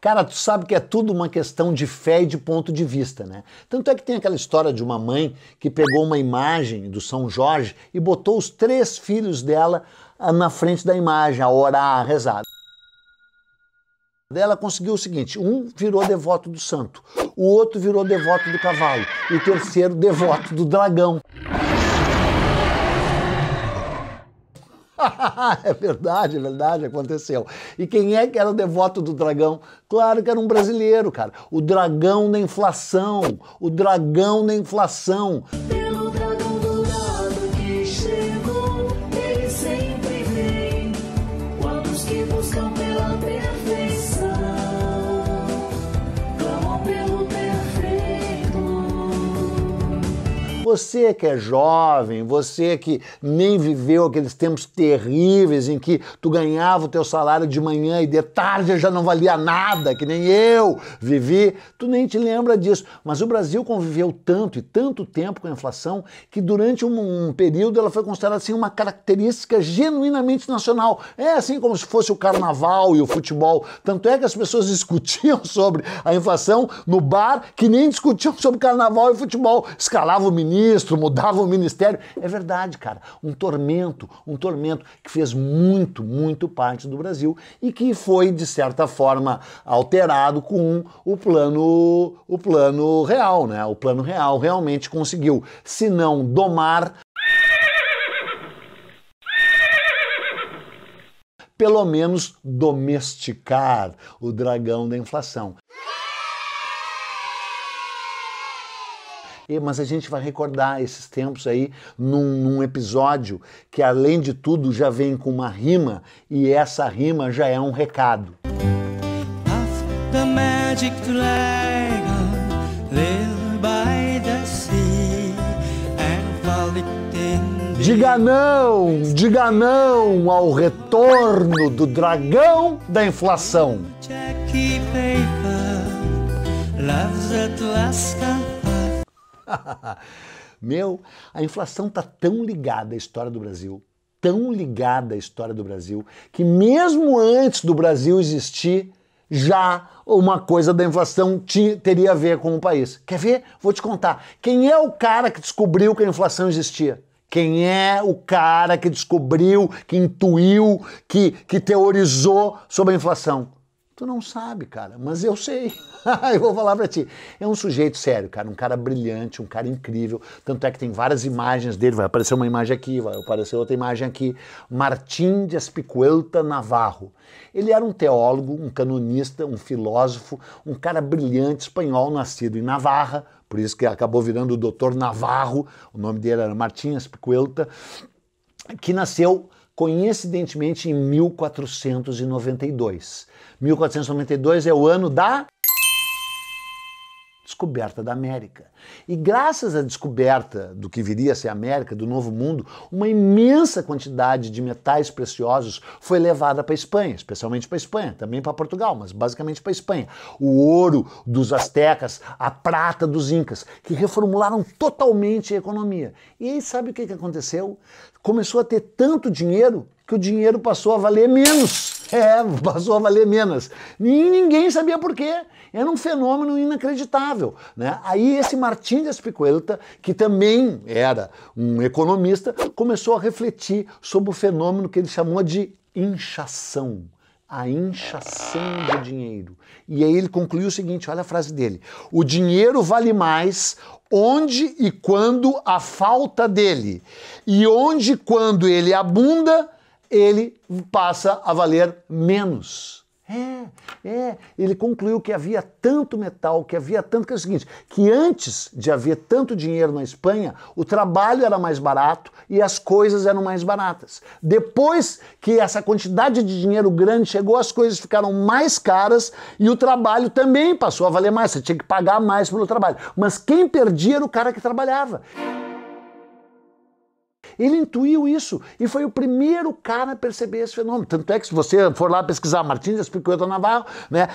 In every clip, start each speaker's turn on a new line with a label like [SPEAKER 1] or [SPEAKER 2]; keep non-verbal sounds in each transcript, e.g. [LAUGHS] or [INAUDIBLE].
[SPEAKER 1] Cara, tu sabe que é tudo uma questão de fé e de ponto de vista, né? Tanto é que tem aquela história de uma mãe que pegou uma imagem do São Jorge e botou os três filhos dela ah, na frente da imagem, a orar, a rezar. Ela conseguiu o seguinte: um virou devoto do santo, o outro virou devoto do cavalo, e o terceiro devoto do dragão. [LAUGHS] é verdade, é verdade, aconteceu. E quem é que era o devoto do dragão? Claro que era um brasileiro, cara. O dragão da inflação. O dragão da inflação. você que é jovem, você que nem viveu aqueles tempos terríveis em que tu ganhava o teu salário de manhã e de tarde já não valia nada, que nem eu vivi, tu nem te lembra disso. Mas o Brasil conviveu tanto e tanto tempo com a inflação que durante um, um período ela foi considerada assim uma característica genuinamente nacional. É assim como se fosse o carnaval e o futebol. Tanto é que as pessoas [LAUGHS] discutiam sobre a inflação no bar que nem discutiam sobre carnaval e futebol. Escalava o menino ministro, mudava o ministério. É verdade, cara. Um tormento, um tormento que fez muito, muito parte do Brasil e que foi, de certa forma, alterado com o plano, o plano real, né? O plano real realmente conseguiu, se não domar, pelo menos domesticar o dragão da inflação. mas a gente vai recordar esses tempos aí num, num, episódio que, além de tudo, já vem com uma rima e essa rima já é um recado. Diga não, diga não ao retorno do dragão da inflação. Love's at last [LAUGHS] Meu, a inflação está tão ligada à história do Brasil, tão ligada à história do Brasil, que mesmo antes do Brasil existir, já uma coisa da inflação teria a ver com o país. Quer ver? Vou te contar. Quem é o cara que descobriu que a inflação existia? Quem é o cara que descobriu, que intuiu, que, que teorizou sobre a inflação? Tu não sabe, cara, mas eu sei. [LAUGHS] eu vou falar para ti. É um sujeito sério, cara, um cara brilhante, um cara incrível. Tanto é que tem várias imagens dele. Vai aparecer uma imagem aqui, vai aparecer outra imagem aqui. Martim de Aspicuelta Navarro. Ele era um teólogo, um canonista, um filósofo, um cara brilhante espanhol, nascido em Navarra. Por isso que acabou virando o doutor Navarro. O nome dele era Martim Aspicuelta, que nasceu coincidentemente em 1492. 1492 é o ano da descoberta da América. E graças à descoberta do que viria a ser a América, do Novo Mundo, uma imensa quantidade de metais preciosos foi levada para a Espanha, especialmente para a Espanha, também para Portugal, mas basicamente para a Espanha. O ouro dos astecas, a prata dos incas, que reformularam totalmente a economia. E aí sabe o que aconteceu? Começou a ter tanto dinheiro que o dinheiro passou a valer menos. [LAUGHS] É, passou a valer menos. Ninguém sabia por quê. Era um fenômeno inacreditável. Né? Aí esse Martin de Aspicuelta, que também era um economista, começou a refletir sobre o fenômeno que ele chamou de inchação a inchação do dinheiro. E aí ele concluiu o seguinte: olha a frase dele. O dinheiro vale mais onde e quando há falta dele, e onde e quando ele abunda, ele passa a valer menos. É, é, ele concluiu que havia tanto metal, que havia tanto que é o seguinte, que antes de haver tanto dinheiro na Espanha, o trabalho era mais barato e as coisas eram mais baratas. Depois que essa quantidade de dinheiro grande chegou, as coisas ficaram mais caras e o trabalho também passou a valer mais, você tinha que pagar mais pelo trabalho. Mas quem perdia era o cara que trabalhava. Ele intuiu isso e foi o primeiro cara a perceber esse fenômeno. Tanto é que se você for lá pesquisar Martins Espricueta Navarro, né,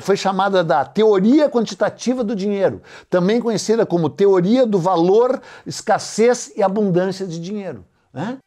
[SPEAKER 1] foi chamada da teoria quantitativa do dinheiro, também conhecida como teoria do valor, escassez e abundância de dinheiro. Né?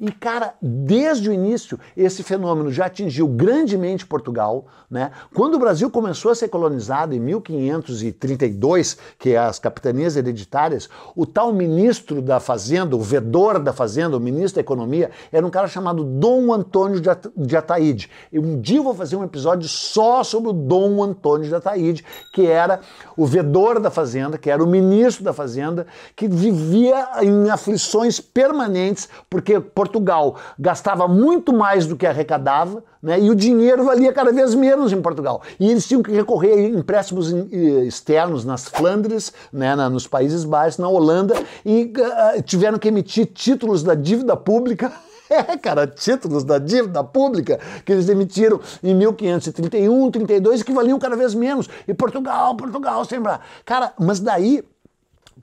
[SPEAKER 1] E, cara, desde o início, esse fenômeno já atingiu grandemente Portugal. Né? Quando o Brasil começou a ser colonizado em 1532, que é as capitanias hereditárias, o tal ministro da Fazenda, o vedor da Fazenda, o ministro da Economia, era um cara chamado Dom Antônio de Ataíde. E um dia eu vou fazer um episódio só sobre o Dom Antônio de Ataíde, que era o vedor da Fazenda, que era o ministro da Fazenda, que vivia em aflições permanentes, porque Portugal Portugal gastava muito mais do que arrecadava, né? E o dinheiro valia cada vez menos em Portugal. E eles tinham que recorrer a empréstimos eh, externos nas Flandres, né? Na, nos Países Baixos, na Holanda, e uh, tiveram que emitir títulos da dívida pública. [LAUGHS] É, cara, títulos da dívida pública que eles emitiram em 1531, 32 e que valiam cada vez menos. E Portugal, Portugal, sempre. Cara, mas daí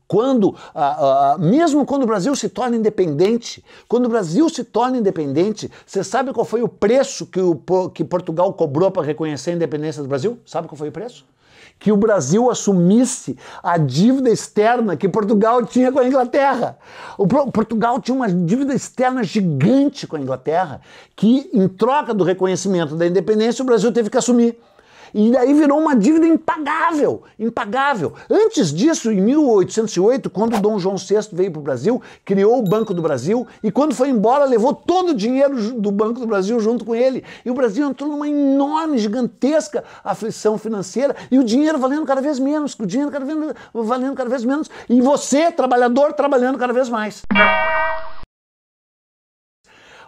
[SPEAKER 1] quando, ah, mesmo quando o Brasil se torna independente, quando o Brasil se torna independente, você sabe qual foi o preço que, o, que Portugal cobrou para reconhecer a independência do Brasil? Sabe qual foi o preço? que o Brasil assumisse a dívida externa que Portugal tinha com a Inglaterra. O Portugal tinha uma dívida externa gigante com a Inglaterra, que em troca do reconhecimento da independência o Brasil teve que assumir. E daí virou uma dívida impagável, impagável. Antes disso, em 1808, quando Dom João VI veio para o Brasil, criou o Banco do Brasil e quando foi embora levou todo o dinheiro do Banco do Brasil junto com ele. E o Brasil entrou numa enorme, gigantesca aflição financeira e o dinheiro valendo cada vez menos, o dinheiro cada vez, valendo cada vez menos e você, trabalhador, trabalhando cada vez mais.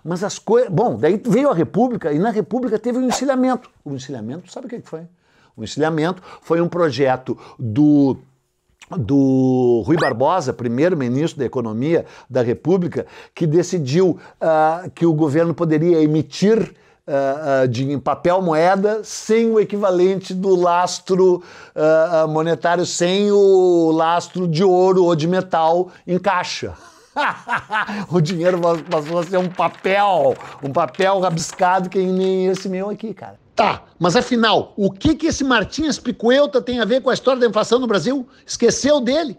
[SPEAKER 1] Mas as coisas. Bom, daí veio a República e na República teve o um encilhamento. O encilhamento, sabe o que foi? O encilhamento foi um projeto do do Rui Barbosa, primeiro-ministro da Economia da República, que decidiu uh, que o governo poderia emitir uh, uh, de, papel moeda sem o equivalente do lastro monetário, sem o lastro de ouro ou de metal em caixa. [LAUGHS] o dinheiro passou a ser um papel, um papel rabiscado que nem esse meu aqui, cara. Tá, mas afinal, o que, que esse Martins Picuelta tem a ver com a história da inflação no Brasil? Esqueceu dele?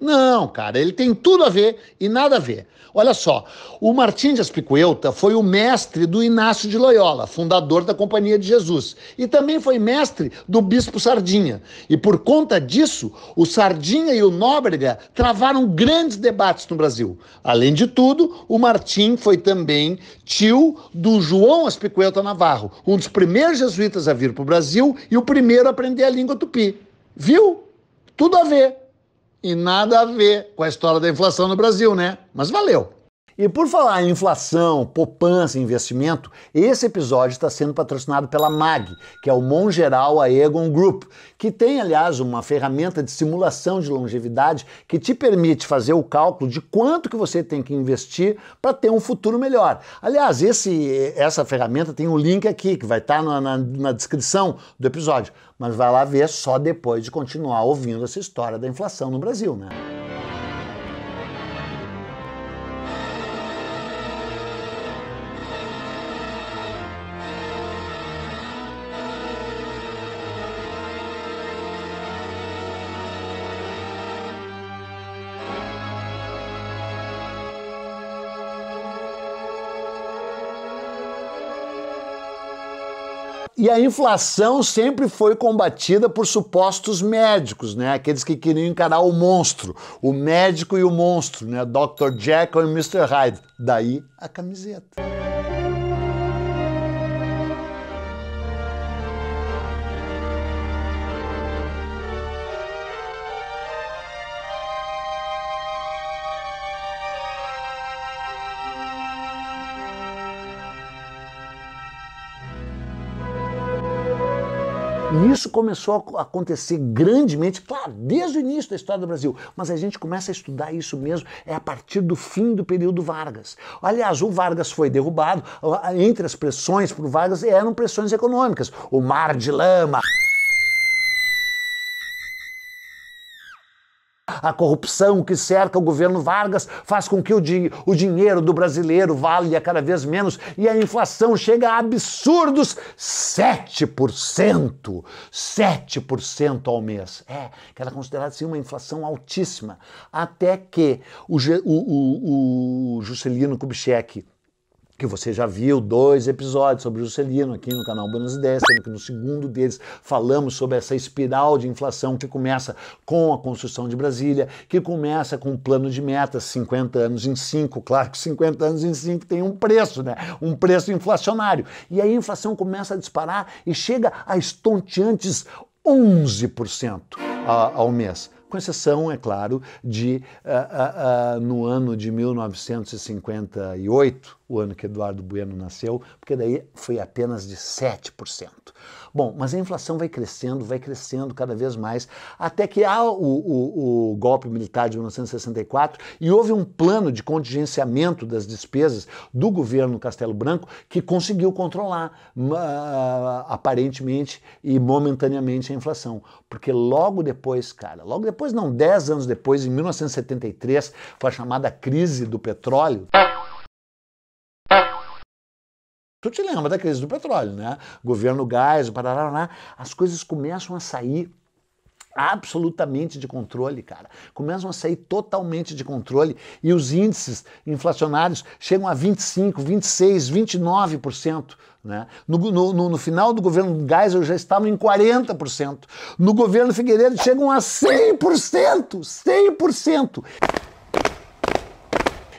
[SPEAKER 1] Não, cara, ele tem tudo a ver e nada a ver. Olha só, o Martim de Aspicuelta foi o mestre do Inácio de Loyola, fundador da Companhia de Jesus, e também foi mestre do Bispo Sardinha. E por conta disso, o Sardinha e o Nóbrega travaram grandes debates no Brasil. Além de tudo, o Martim foi também tio do João Aspicuelta Navarro, um dos primeiros jesuítas a vir para o Brasil e o primeiro a aprender a língua tupi. Viu? Tudo a ver e nada a ver com a história da inflação no Brasil, né? Mas valeu. E por falar em inflação, poupança e investimento, esse episódio está sendo patrocinado pela MAG, que é o Mongeral Aegon Group, que tem, aliás, uma ferramenta de simulação de longevidade que te permite fazer o cálculo de quanto que você tem que investir para ter um futuro melhor. Aliás, esse, essa ferramenta tem um link aqui que vai estar tá na, na, na descrição do episódio, mas vai lá ver só depois de continuar ouvindo essa história da inflação no Brasil, né? E a inflação sempre foi combatida por supostos médicos, né? Aqueles que queriam encarar o monstro, o médico e o monstro, né? Dr. Jekyll e Mr. Hyde. Daí a camiseta. isso começou a acontecer grandemente, claro, desde o início da história do Brasil, mas a gente começa a estudar isso mesmo é a partir do fim do período Vargas. Aliás, o Vargas foi derrubado, entre as pressões por Vargas eram pressões econômicas, o mar de lama. A corrupção que cerca o governo Vargas faz com que o, di o dinheiro do brasileiro valha cada vez menos e a inflação chega a absurdos 7%. 7% ao mês. É, que era é considerada assim, uma inflação altíssima. Até que o, o, o, o Juscelino Kubitschek que você já viu dois episódios sobre Juscelino aqui no canal Buenos Ideias, sendo que no segundo deles falamos sobre essa espiral de inflação que começa com a construção de Brasília, que começa com um plano de metas 50 anos em 5, claro que 50 anos em 5 tem um preço, né? Um preço inflacionário. E aí a inflação começa a disparar e chega a estonteantes 11% ao mês com exceção, é claro, de uh, uh, uh, no ano de 1958, o ano que Eduardo Bueno nasceu, porque daí foi apenas de 7%. Bom, mas a inflação vai crescendo, vai crescendo cada vez mais, até que há o, o, o golpe militar de 1964 e houve um plano de contingenciamento das despesas do governo Castelo Branco que conseguiu controlar uh, aparentemente e momentaneamente a inflação. Porque logo depois, cara, logo depois, não, 10 anos depois, em 1973, foi a chamada crise do petróleo. Tu te lembra da crise do petróleo, né? Governo gás, o parará, né? as coisas começam a sair absolutamente de controle, cara. Começam a sair totalmente de controle e os índices inflacionários chegam a 25, 26, 29%. Né? No, no, no final do governo Geisel já estavam em 40%. No governo Figueiredo chegam a 100%, 100%.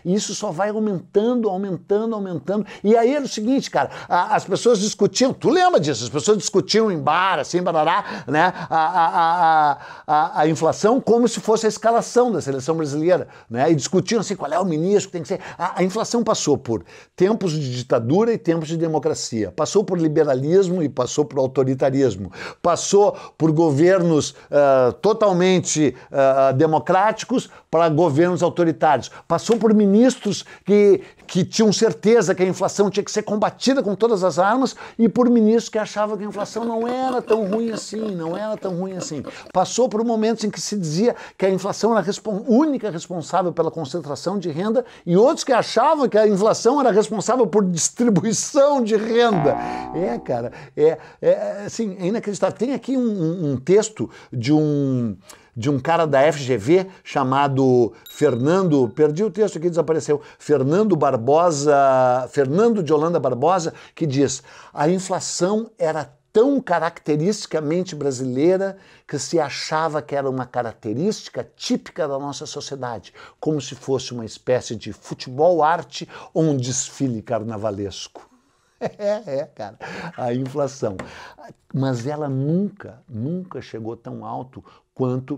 [SPEAKER 1] E isso só vai aumentando, aumentando, aumentando. E aí era o seguinte, cara, as pessoas discutiam, tu lembra disso? As pessoas discutiam em bar, assim, barará, né? A, a, a, a, inflação como se fosse a escalação da seleção brasileira, né? E discutiam assim, qual é o ministro que tem que ser. A, a inflação passou por tempos de ditadura e tempos de democracia. Passou por liberalismo e passou por autoritarismo. Passou por governos uh, totalmente uh, democráticos para governos autoritários. Passou por ministros ministros que, que tinham certeza que a inflação tinha que ser combatida com todas as armas e por ministros que achavam que a inflação não era tão ruim assim, não era tão ruim assim. Passou por momentos em que se dizia que a inflação era a única responsável pela concentração de renda e outros que achavam que a inflação era responsável por distribuição de renda. É, cara, é, é assim, é inacreditável. Tem aqui um, um texto de um de um cara da FGV chamado Fernando, perdi o texto aqui, desapareceu, Fernando Barbosa, Fernando de Holanda Barbosa, que diz: "A inflação era tão caracteristicamente brasileira que se achava que era uma característica típica da nossa sociedade, como se fosse uma espécie de futebol-arte ou um desfile carnavalesco. [LAUGHS] É, é, cara, a inflação. Mas ela nunca, nunca chegou tão alto quanto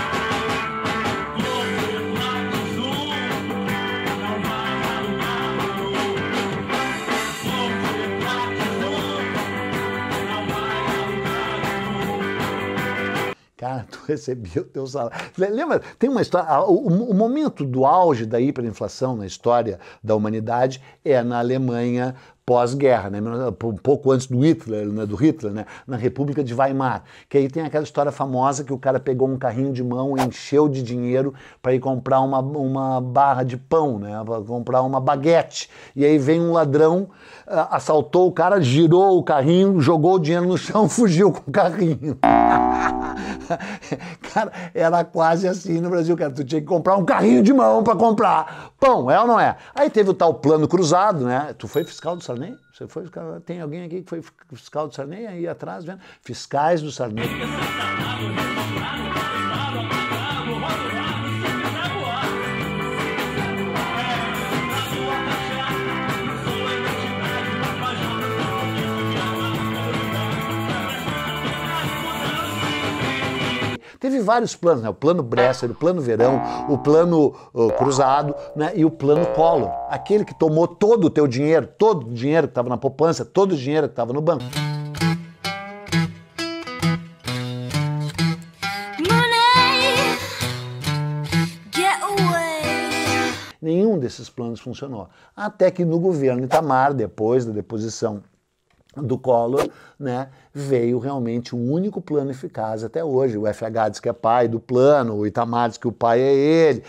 [SPEAKER 1] Cara, [LAUGHS] tu recebia o teu salário. Lembra? Tem uma história. O, o, momento do auge da hiperinflação na história da humanidade é na Alemanha pós-guerra, né? um pouco antes do Hitler, né? do Hitler, né? na República de Weimar, que aí tem aquela história famosa que o cara pegou um carrinho de mão, encheu de dinheiro para ir comprar uma, uma barra de pão, né? para comprar uma baguete, e aí vem um ladrão, ah, assaltou o cara, girou o carrinho, jogou o dinheiro no chão, [LAUGHS] fugiu com o carrinho. [LAUGHS] cara, era quase assim no Brasil, cara, tu tinha que comprar um carrinho de mão para comprar pão, é ou não é? Aí teve o tal plano cruzado, né? Tu foi fiscal do salário Sarney? Você foi Tem alguém aqui que foi fiscal do Sarney aí atrás, vendo? Fiscais do Sarney. [LAUGHS] vários planos, né? o plano Bresser, o plano Verão, o plano uh, Cruzado né? e o plano Collor. Aquele que tomou todo o teu dinheiro, todo o dinheiro que estava na poupança, todo o dinheiro que estava no banco. Nenhum desses planos funcionou. Até que no governo Itamar, depois da deposição do Collor, né, veio realmente o único plano eficaz até hoje. O FH diz que é pai do plano, o Itamar diz que o pai é ele.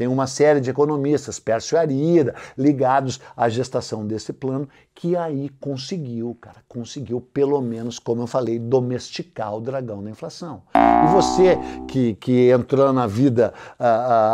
[SPEAKER 1] Tem uma série de economistas, Pércio Arida, ligados à gestação desse plano, que aí conseguiu, cara, conseguiu pelo menos, como eu falei, domesticar o dragão da inflação. E você que, que entrou na vida ah,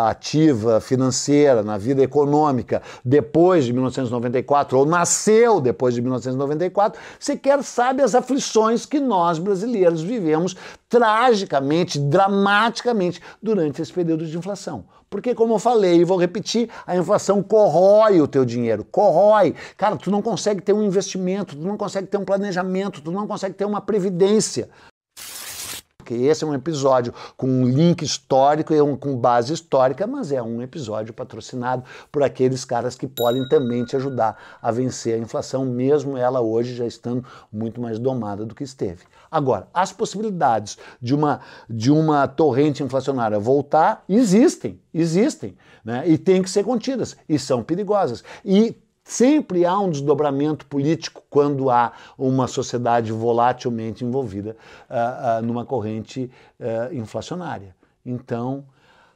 [SPEAKER 1] ah, ativa, financeira, na vida econômica depois de 1994, ou nasceu depois de 1994, sequer sabe as aflições que nós brasileiros vivemos tragicamente, dramaticamente durante esse período de inflação. Porque, como eu falei e vou repetir, a inflação corrói o teu dinheiro, corrói. Cara, tu não consegue ter um investimento, tu não consegue ter um planejamento, tu não consegue ter uma previdência porque esse é um episódio com um link histórico e um, com base histórica, mas é um episódio patrocinado por aqueles caras que podem também te ajudar a vencer a inflação, mesmo ela hoje já estando muito mais domada do que esteve. Agora, as possibilidades de uma, de uma torrente inflacionária voltar existem, existem, né? e têm que ser contidas, e são perigosas. E Sempre há um desdobramento político quando há uma sociedade volatilmente envolvida uh, uh, numa corrente uh, inflacionária. Então,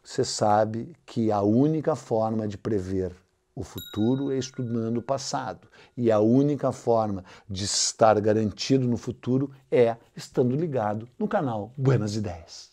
[SPEAKER 1] você sabe que a única forma de prever o futuro é estudando o passado. E a única forma de estar garantido no futuro é estando ligado no canal Buenas Ideias.